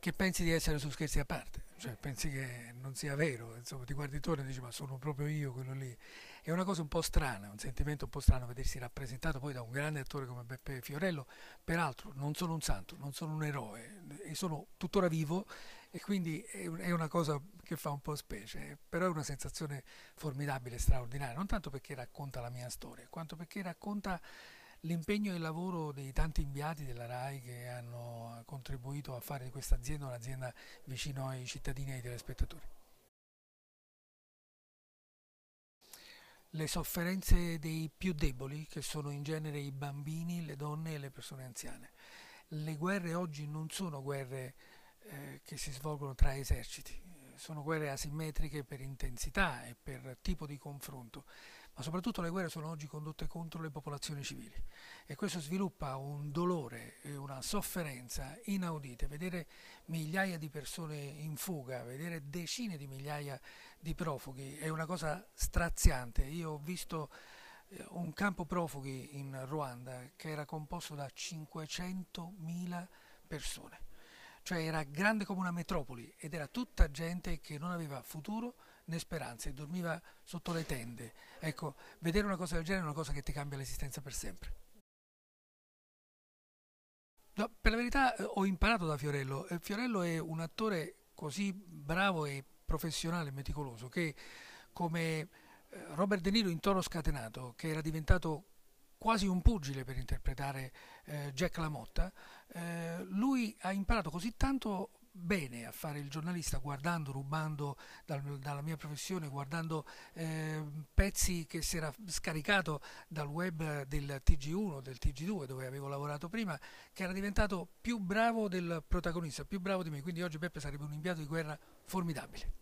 che pensi di essere su scherzi a parte, cioè pensi che non sia vero, insomma ti guardi intorno e dici ma sono proprio io quello lì. È una cosa un po' strana, un sentimento un po' strano vedersi rappresentato poi da un grande attore come Beppe Fiorello, peraltro non sono un santo, non sono un eroe, e sono tuttora vivo e quindi è una cosa che fa un po' specie, però è una sensazione formidabile, straordinaria, non tanto perché racconta la mia storia, quanto perché racconta L'impegno e il lavoro dei tanti inviati della RAI che hanno contribuito a fare di questa azienda un'azienda vicino ai cittadini e ai telespettatori. Le sofferenze dei più deboli, che sono in genere i bambini, le donne e le persone anziane. Le guerre oggi non sono guerre eh, che si svolgono tra eserciti, sono guerre asimmetriche per intensità e per tipo di confronto ma soprattutto le guerre sono oggi condotte contro le popolazioni civili e questo sviluppa un dolore e una sofferenza inaudite. Vedere migliaia di persone in fuga, vedere decine di migliaia di profughi è una cosa straziante. Io ho visto eh, un campo profughi in Ruanda che era composto da 500.000 persone cioè era grande come una metropoli ed era tutta gente che non aveva futuro né speranze, dormiva sotto le tende. Ecco, vedere una cosa del genere è una cosa che ti cambia l'esistenza per sempre. No, per la verità eh, ho imparato da Fiorello. Eh, Fiorello è un attore così bravo e professionale e meticoloso che come eh, Robert De Niro in Toro Scatenato, che era diventato quasi un pugile per interpretare eh, Jack Lamotta, eh, lui ha imparato così tanto bene a fare il giornalista guardando, rubando dal, dalla mia professione, guardando eh, pezzi che si era scaricato dal web del TG1, del TG2 dove avevo lavorato prima, che era diventato più bravo del protagonista, più bravo di me, quindi oggi Beppe sarebbe un inviato di guerra formidabile.